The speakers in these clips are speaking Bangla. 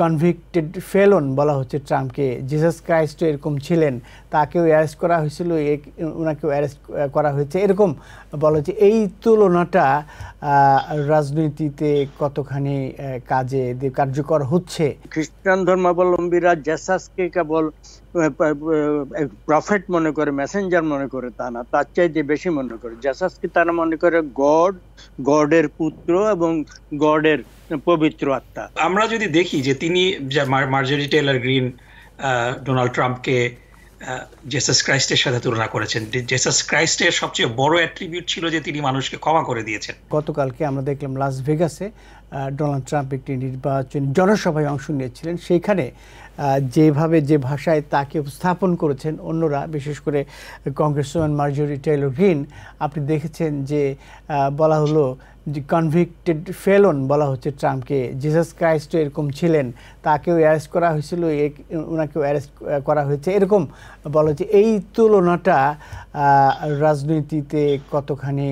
কনভিক্টেড ফেলন বলা হচ্ছে ট্রাম্পকে জিসাস ক্রাইস্ট এরকম ছিলেন তাকেও অ্যারেস্ট করা হয়েছিল ওনাকেও অ্যারেস্ট করা হয়েছে এরকম বলা হচ্ছে এই তুলনাটা রাজনীতিতে কতখানি কাজে কার্যকর হচ্ছে খ্রিস্টান ধর্মাবলম্বীরা জেসাসকে কেবল প্রফেট মনে করে মেসেঞ্জার মনে করে তা না তার চাইতে বেশি মনে করে জেসাসকে তারা মনে করে গড গডের পুত্র এবং গডের পবিত্র আত্মা আমরা যদি দেখি যে তিনি মার্জারি টেলার গ্রিন ডোনাল্ড ট্রাম্পকে জেসাস ক্রাইস্টের সাথে তুলনা করেছেন জেসাস ক্রাইস্টের সবচেয়ে বড় অ্যাট্রিবিউট ছিল যে তিনি মানুষকে ক্ষমা করে দিয়েছেন গতকালকে আমরা দেখলাম লাস ভেগাসে ডোনাল্ড ট্রাম্প একটি নির্বাচন জনসভায় অংশ নিয়েছিলেন সেইখানে যেভাবে যে ভাষায় তাকে উপস্থাপন করেছেন অন্যরা বিশেষ করে কংগ্রেসম্যান মার্জরি টাইল গ্রিন আপনি দেখেছেন যে বলা হলো যে কনভিক্টেড ফেলন বলা হচ্ছে ট্রাম্পকে জিসাস ক্রাইস্ট এরকম ছিলেন তাকেও অ্যারেস্ট করা হয়েছিল ওনাকেও অ্যারেস্ট করা হয়েছে এরকম বলা হচ্ছে এই তুলনাটা রাজনীতিতে কতখানি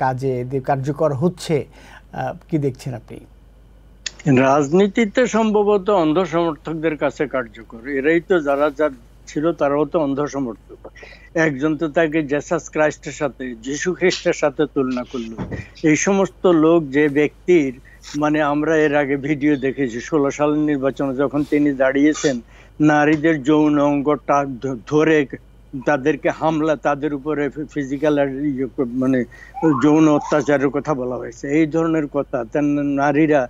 কাজে কার্যকর হচ্ছে কি দেখছেন আপনি রাজনীতিতে সম্ভবত অন্ধ সমর্থকদের কাছে কার্যকর এরাই তো যারা যার ছিল তারাও তো অন্ধ সমর্থক একজন তো তাকে জেসাস ক্রাইস্টের সাথে যীশু খ্রিস্টের সাথে তুলনা করলো এই সমস্ত লোক যে ব্যক্তির মানে আমরা এর আগে ভিডিও দেখেছি ষোলো সালের নির্বাচনে যখন তিনি দাঁড়িয়েছেন নারীদের যৌন অঙ্গটা ধরে তাদেরকে হামলা তাদের উপরে ফিজিক্যাল মানে যৌন অত্যাচারের কথা বলা হয়েছে এই ধরনের কথা তার নারীরা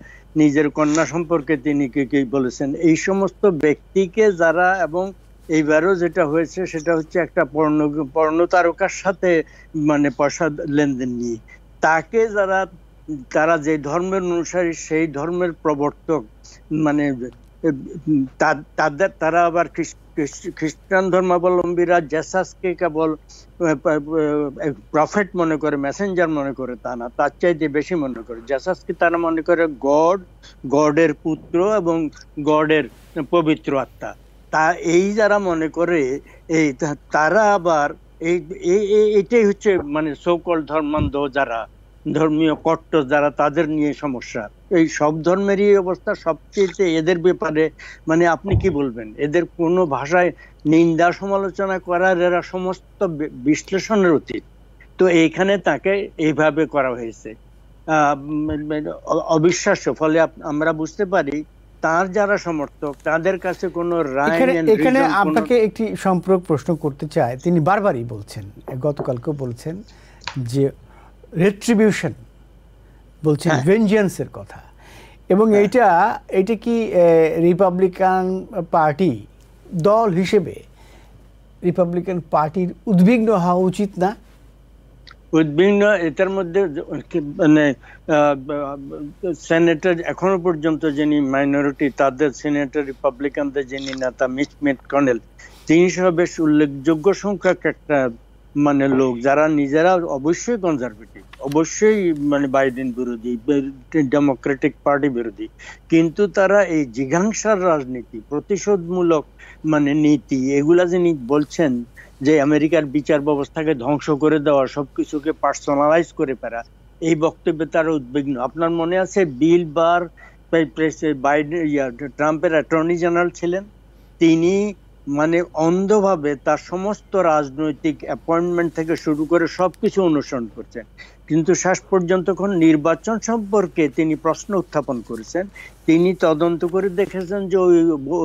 নিজের কন্যা সম্পর্কে তিনি কে কে বলেছেন এই সমস্ত ব্যক্তিকে যারা এবং এইবারও যেটা হয়েছে সেটা হচ্ছে একটা পর্ণ পর্ণ তারকার সাথে মানে পয়সা লেনদেন নিয়ে তাকে যারা তারা যে ধর্মের অনুসারী সেই ধর্মের প্রবর্তক মানে তাদের তারা আবার খ্রিস্টান ধর্মাবলম্বীরা জেসাসকে কেবল প্রফেট মনে করে মেসেঞ্জার মনে করে তা না তার চাইতে বেশি মনে করে জেসাসকে তারা মনে করে গড গডের পুত্র এবং গডের পবিত্র আত্মা তা এই যারা মনে করে এই তারা আবার এই এটাই হচ্ছে মানে সকল ধর্মান্ধ যারা ধর্মীয় কট্টর যারা তাদের নিয়ে সমস্যা এই সব ধর্মেরই অবস্থা সবচেয়ে এদের ব্যাপারে মানে আপনি কি বলবেন এদের কোনো ভাষায় নিন্দা সমালোচনা করার এরা সমস্ত বিশ্লেষণের অতীত তো এইখানে তাকে এইভাবে করা হয়েছে মানে অবিশ্বাস্য ফলে আমরা বুঝতে পারি তার যারা সমর্থক তাদের কাছে কোনো রায় এখানে আপনাকে একটি সম্পর্ক প্রশ্ন করতে চাই তিনি বারবারই বলছেন গতকালকেও বলছেন যে রেট্রিবিউশন বলছেন ভেঞ্জিয়ান্সের কথা এবং হ্যাঁ। এইটা এটা কি রিপাবলিকান পার্টি দল হিসেবে রিপাবলিকান পার্টির উদ্বিগ্ন হওয়া উচিত না উদ্বিগ্ন এটার মধ্যে মানে সেনেটর এখনো পর্যন্ত যিনি মাইনরিটি তাদের সেনেটর রিপাবলিকানদের যিনি নেতা মিচ মেট কর্নেল তিনি সহ বেশ উল্লেখযোগ্য সংখ্যক একটা মানে লোক যারা নিজেরা অবশ্যই কনজারভেটিভ অবশ্যই মানে বাইডেন বিরোধী ডেমোক্রেটিক পার্টি বিরোধী কিন্তু তারা এই জিঘাংসার রাজনীতি প্রতিশোধমূলক মানে নীতি এগুলা যিনি বলছেন যে আমেরিকার বিচার ব্যবস্থাকে ধ্বংস করে দেওয়া সবকিছুকে পার্সোনালাইজ করে ফেরা এই বক্তব্যে তারা উদ্বিগ্ন আপনার মনে আছে বিল বার বাইডেন ট্রাম্পের অ্যাটর্নি জেনারেল ছিলেন তিনি মানে অন্ধভাবে তার সমস্ত রাজনৈতিক অ্যাপয়েন্টমেন্ট থেকে শুরু করে সব কিছু অনুসরণ করছেন কিন্তু শেষ পর্যন্ত কোন নির্বাচন সম্পর্কে তিনি প্রশ্ন উত্থাপন করেছেন তিনি তদন্ত করে দেখেছেন যে ওই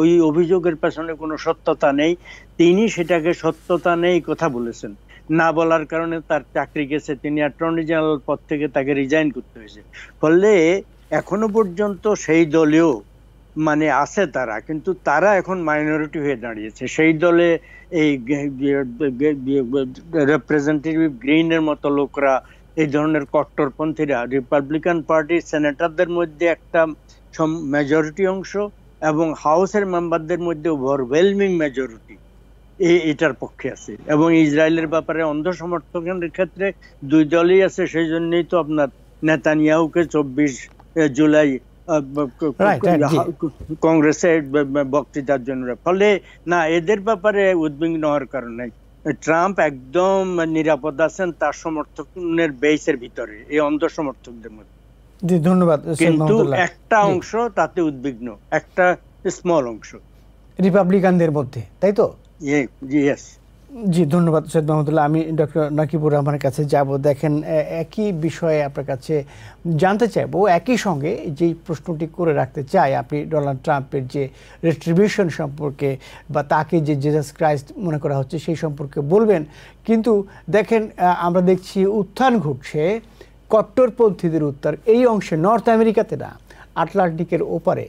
ওই অভিযোগের পেছনে কোনো সত্যতা নেই তিনি সেটাকে সত্যতা নেই কথা বলেছেন না বলার কারণে তার চাকরি গেছে তিনি অ্যাটর্নি জেনারেল পদ থেকে তাকে রিজাইন করতে হয়েছে ফলে এখনো পর্যন্ত সেই দলেও মানে আছে তারা কিন্তু তারা এখন মাইনরিটি হয়ে দাঁড়িয়েছে সেই দলে এই রিপ্রেজেন্টেটিভ গ্রিনের মতো লোকরা এই ধরনের কট্টরপন্থীরা রিপাবলিকান পার্টির সেনেটরদের মধ্যে একটা মেজরিটি অংশ এবং হাউসের মেম্বারদের মধ্যে ওভারওয়েলমিং মেজরিটি এটার পক্ষে আছে এবং ইসরায়েলের ব্যাপারে অন্ধ সমর্থকের ক্ষেত্রে দুই দলই আছে সেই জন্যই তো আপনার নেতানিয়াহুকে চব্বিশ জুলাই কংগ্রেসের বক্তৃতার জন্য ফলে না এদের ব্যাপারে উদ্বিগ্ন হওয়ার কারণে ট্রাম্প একদম নিরাপদ আছেন তার সমর্থকের বেসের ভিতরে এই অন্ধ সমর্থকদের মধ্যে জি ধন্যবাদ কিন্তু একটা অংশ তাতে উদ্বিগ্ন একটা স্মল অংশ রিপাবলিকানদের মধ্যে তাই তো ইয়েস জি ধন্যবাদ সৈয়দ মাহমুদুল্লাহ আমি ডক্টর নাকিবুর রহমানের কাছে যাব দেখেন একই বিষয়ে আপনার কাছে জানতে চাইবো একই সঙ্গে যেই প্রশ্নটি করে রাখতে চাই আপনি ডোনাল্ড ট্রাম্পের যে রেস্ট্রিবিউশন সম্পর্কে বা তাকে যে জেজাস ক্রাইস্ট মনে করা হচ্ছে সেই সম্পর্কে বলবেন কিন্তু দেখেন আমরা দেখছি উত্থান ঘটছে কট্টরপন্থীদের উত্তর এই অংশে নর্থ আমেরিকাতে না আটলান্টিকের ওপারে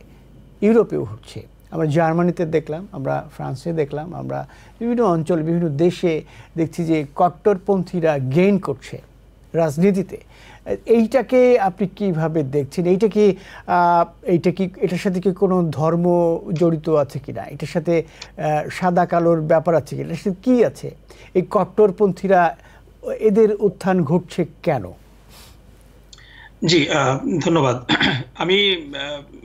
ইউরোপেও ঘটছে আমরা জার্মানিতে দেখলাম আমরা ফ্রান্সে দেখলাম আমরা বিভিন্ন অঞ্চল বিভিন্ন দেশে দেখছি যে কট্টরপন্থীরা গেইন করছে রাজনীতিতে এইটাকে আপনি কিভাবে দেখছেন এইটা কি এইটা কি এটার সাথে কি কোনো ধর্ম জড়িত আছে কি না এটার সাথে সাদা কালোর ব্যাপার আছে কি এটার সাথে কী আছে এই কট্টরপন্থীরা এদের উত্থান ঘটছে কেন জি ধন্যবাদ আমি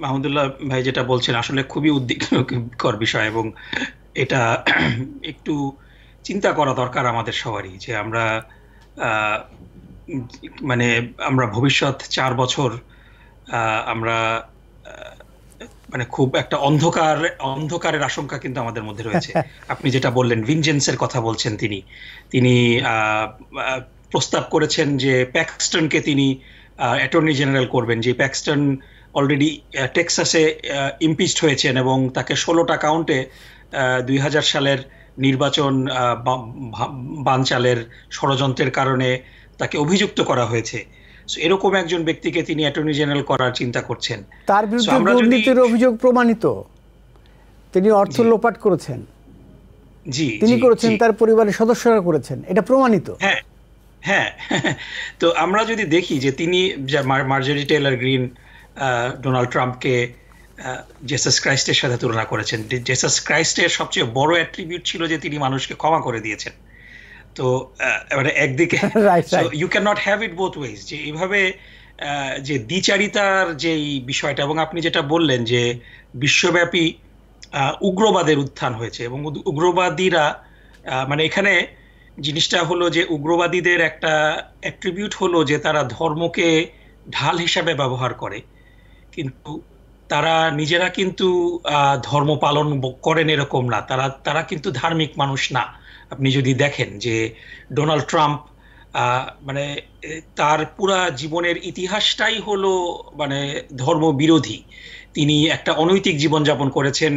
মাহমুদুল্লাহ ভাই যেটা বলছেন আসলে খুবই উদ্বিগ্নকর বিষয় এবং এটা একটু চিন্তা করা দরকার আমাদের সবারই যে আমরা মানে আমরা ভবিষ্যৎ চার বছর আমরা মানে খুব একটা অন্ধকার অন্ধকারের আশঙ্কা কিন্তু আমাদের মধ্যে রয়েছে আপনি যেটা বললেন ভিনজেন্সের কথা বলছেন তিনি তিনি প্রস্তাব করেছেন যে প্যাক্সটনকে তিনি আহ অ্যাটর্নি জেনারেল করবেন যে প্যাক্সটন অলরেডি টেক্সাসে ইমপিচড হয়েছেন এবং তাকে ষোলোটা কাউন্টে দুই হাজার সালের নির্বাচন বানচালের ষড়যন্ত্রের কারণে তাকে অভিযুক্ত করা হয়েছে এরকম একজন ব্যক্তিকে তিনি অ্যাটর্নি জেনারেল করার চিন্তা করছেন তার বিরুদ্ধে দুর্নীতির অভিযোগ প্রমাণিত তিনি অর্থ লোপাট করেছেন জি তিনি করেছেন তার পরিবারের সদস্যরা করেছেন এটা প্রমাণিত হ্যাঁ হ্যাঁ তো আমরা যদি দেখি যে তিনি মার্জারি টেলার গ্রিন ডোনাল্ড ট্রাম্পকে জেসাস ক্রাইস্টের সাথে তুলনা করেছেন জেসাস ক্রাইস্টের সবচেয়ে বড় অ্যাট্রিবিউট ছিল যে তিনি মানুষকে ক্ষমা করে দিয়েছেন তো মানে একদিকে you can not have it both ways যে এইভাবে যে দ্বিচারিতার যেই বিষয়টা এবং আপনি যেটা বললেন যে বিশ্বব্যাপী উগ্রবাদের উত্থান হয়েছে এবং উগ্রবাদীরা মানে এখানে জিনিসটা হলো যে উগ্রবাদীদের একটা অ্যাট্রিবিউট হলো যে তারা ধর্মকে ঢাল হিসাবে ব্যবহার করে কিন্তু তারা নিজেরা কিন্তু ধর্ম পালন করেন এরকম না তারা তারা কিন্তু ধার্মিক মানুষ না আপনি যদি দেখেন যে ডোনাল্ড ট্রাম্প মানে তার পুরা জীবনের ইতিহাসটাই হলো মানে ধর্ম বিরোধী তিনি একটা অনৈতিক জীবনযাপন করেছেন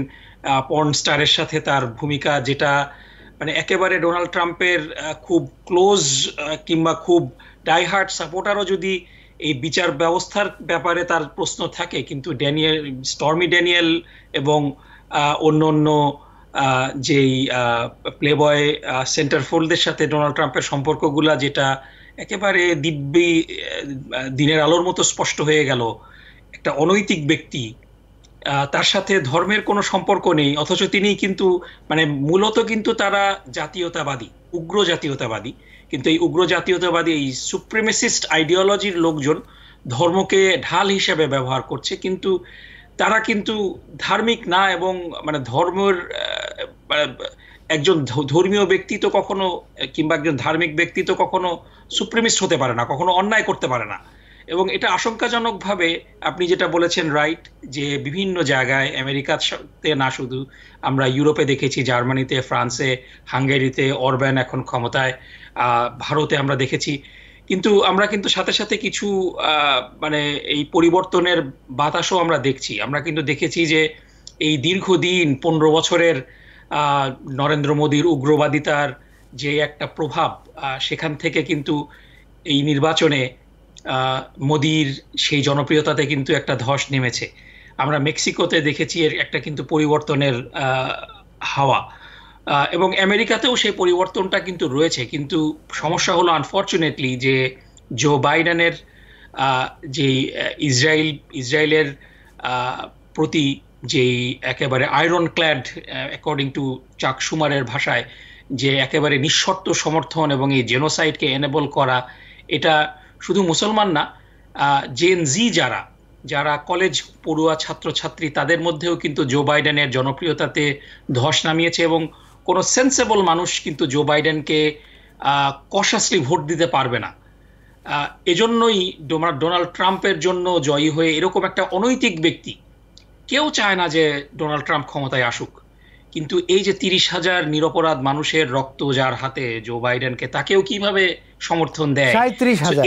পর্ন স্টারের সাথে তার ভূমিকা যেটা মানে একেবারে ডোনাল্ড ট্রাম্পের খুব ক্লোজ কিংবা খুব ডাইহার্ট সাপোর্টারও যদি এই বিচার ব্যবস্থার ব্যাপারে তার প্রশ্ন থাকে কিন্তু ড্যানিয়েল স্টর্মি ড্যানিয়েল এবং অন্য অন্য যেই প্লেবয় সেন্টার ফোল্ডের সাথে ডোনাল্ড ট্রাম্পের সম্পর্কগুলা যেটা একেবারে দিব্যি দিনের আলোর মতো স্পষ্ট হয়ে গেল একটা অনৈতিক ব্যক্তি তার সাথে ধর্মের কোনো সম্পর্ক নেই অথচ তিনি কিন্তু মানে মূলত কিন্তু তারা জাতীয়তাবাদী উগ্র জাতীয়তাবাদী কিন্তু এই উগ্র জাতীয়তাবাদী এই সুপ্রিমেসিস্ট আইডিওলজির লোকজন ধর্মকে ঢাল হিসেবে ব্যবহার করছে কিন্তু তারা কিন্তু ধার্মিক না এবং মানে ধর্মের মানে একজন ধর্মীয় ব্যক্তি তো কখনো কিংবা একজন ধার্মিক ব্যক্তি তো কখনো সুপ্রিমিস্ট হতে পারে না কখনো অন্যায় করতে পারে না এবং এটা আশঙ্কাজনকভাবে আপনি যেটা বলেছেন রাইট যে বিভিন্ন জায়গায় আমেরিকাতে না শুধু আমরা ইউরোপে দেখেছি জার্মানিতে ফ্রান্সে হাঙ্গেরিতে অরব্যান এখন ক্ষমতায় ভারতে আমরা দেখেছি কিন্তু আমরা কিন্তু সাথে সাথে কিছু মানে এই পরিবর্তনের বাতাসও আমরা দেখছি আমরা কিন্তু দেখেছি যে এই দীর্ঘদিন পনেরো বছরের নরেন্দ্র মোদীর উগ্রবাদিতার যে একটা প্রভাব সেখান থেকে কিন্তু এই নির্বাচনে মোদির সেই জনপ্রিয়তাতে কিন্তু একটা ধস নেমেছে আমরা মেক্সিকোতে দেখেছি এর একটা কিন্তু পরিবর্তনের হাওয়া এবং আমেরিকাতেও সেই পরিবর্তনটা কিন্তু রয়েছে কিন্তু সমস্যা হলো আনফর্চুনেটলি যে জো বাইডেনের যে ইসরায়েল ইসরায়েলের প্রতি যেই একেবারে আয়রন ক্ল্যাড অ্যাকর্ডিং টু চাক সুমারের ভাষায় যে একেবারে নিঃশর্ত সমর্থন এবং এই জেনোসাইডকে এনেবল করা এটা শুধু মুসলমান না জেন জি যারা যারা কলেজ পড়ুয়া ছাত্রছাত্রী তাদের মধ্যেও কিন্তু জো বাইডেনের জনপ্রিয়তাতে ধস নামিয়েছে এবং কোনো সেন্সেবল মানুষ কিন্তু জো বাইডেনকে কশাসলি ভোট দিতে পারবে না এজন্যই ডোনাল্ড ট্রাম্পের জন্য জয়ী হয়ে এরকম একটা অনৈতিক ব্যক্তি কেউ চায় না যে ডোনাল্ড ট্রাম্প ক্ষমতায় আসুক কিন্তু এই যে তিরিশ হাজার নিরপরাধ মানুষের রক্ত যার হাতে জো বাইডেনকে তাকেও কিভাবে সমর্থন দেয়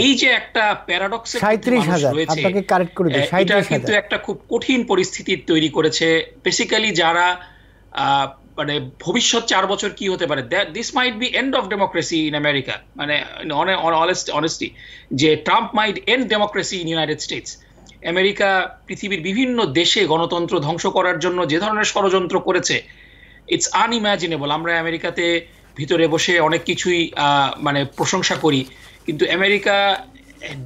এই যে একটা প্যারাডক্স এটা কিন্তু একটা খুব কঠিন পরিস্থিতি তৈরি করেছে বেসিক্যালি যারা মানে ভবিষ্যৎ চার বছর কি হতে পারে this might be end of democracy in America মানে অনেস্টি যে Trump might end democracy in United States America পৃথিবীর বিভিন্ন দেশে গণতন্ত্র ধ্বংস করার জন্য যে ধরনের ষড়যন্ত্র করেছে ইটস আনইম্যাজিনেবল আমরা আমেরিকাতে ভিতরে বসে অনেক কিছুই মানে প্রশংসা করি কিন্তু America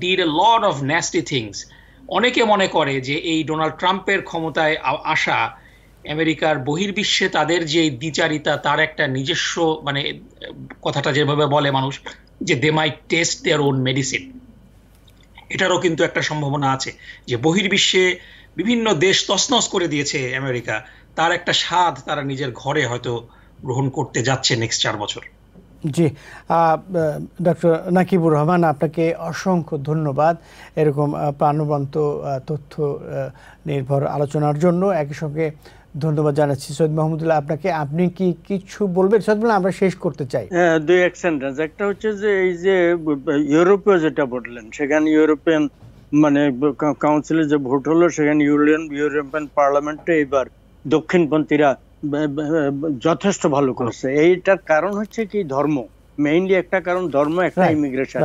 did a lot of nasty things অনেকে মনে করে যে এই ডোনাল্ড ট্রাম্পের ক্ষমতায় আসা আমেরিকার বহির্বিশ্বে তাদের যে দ্বিচারিতা তার একটা নিজস্ব মানে কথাটা যেভাবে বলে মানুষ যে they may taste their own medicine এটারও কিন্তু একটা সম্ভাবনা আছে যে বহির্বিশ্বে বিভিন্ন দেশ তসনস করে দিয়েছে আমেরিকা তার একটা স্বাদ তারা নিজের ঘরে হয়তো গ্রহণ করতে যাচ্ছে নেক্সট চার বছর জি ডক্টর নাকিবুর রহমান আপনাকে অসংখ্য ধন্যবাদ এরকম প্রাণবন্ত তথ্য নির্ভর আলোচনার জন্য একই সঙ্গে ধন্যবাদ জানাচ্ছি সৈয়দ মাহমুদুল্লাহ আপনাকে আপনি কি কিছু বলবেন সৈয়দ আমরা শেষ করতে চাই দুই এক সেন্টেন্স একটা হচ্ছে যে এই যে ইউরোপীয় যেটা বললেন সেখানে ইউরোপিয়ান মানে কাউন্সিলে যে ভোট হলো সেখানে ইউরোপিয়ান ইউরোপিয়ান পার্লামেন্টে এবার দক্ষিণপন্থীরা যথেষ্ট ভালো করছে এইটার কারণ হচ্ছে কি ধর্ম মেইনলি একটা কারণ ধর্ম একটা ইমিগ্রেশন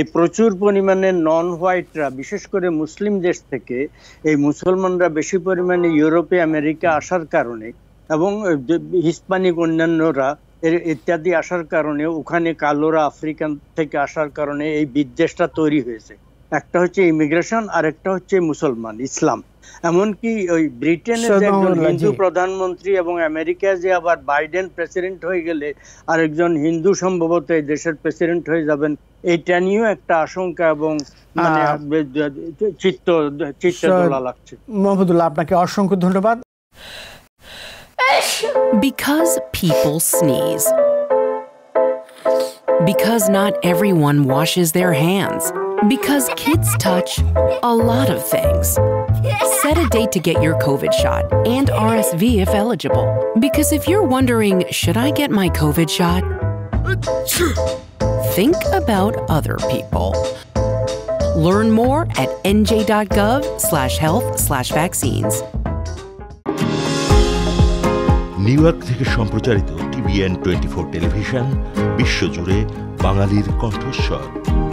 এই প্রচুর পরিমাণে নন হোয়াইটরা বিশেষ করে মুসলিম দেশ থেকে এই মুসলমানরা বেশি পরিমাণে ইউরোপে আমেরিকা আসার কারণে এবং হিস্পানিক অন্যান্যরা ইত্যাদি আসার কারণে ওখানে কালোরা আফ্রিকান থেকে আসার কারণে এই বিদ্বেষটা তৈরি হয়েছে একটা হচ্ছে ইমিগ্রেশন আর একটা হচ্ছে মুসলমান ইসলাম এমনকি ওই ব্রিটেনের যে একজন হিন্দু প্রধানমন্ত্রী এবং আমেরিকা যে আবার বাইডেন প্রেসিডেন্ট হয়ে গেলে আরেকজন হিন্দু সম্ভবত এই দেশের প্রেসিডেন্ট হয়ে যাবেন এইটা নিয়েও একটা আশঙ্কা এবং মানে চিত্ত চিত্ত তোলা লাগছে মোহাম্মদুল্লাহ আপনাকে অসংখ্য ধন্যবাদ Because people sneeze. Because not everyone washes their hands. Because kids touch a lot of things. Set a date to get your COVID shot and RSV if eligible. Because if you're wondering, should I get my COVID shot? Think about other people. Learn more at nj.gov slash health slash vaccines. New York থেকে সম্প্রচারিত টিভিএন টোয়েন্টি ফোর টেলিভিশন বিশ্বজুড়ে বাঙালির কণ্ঠস্বর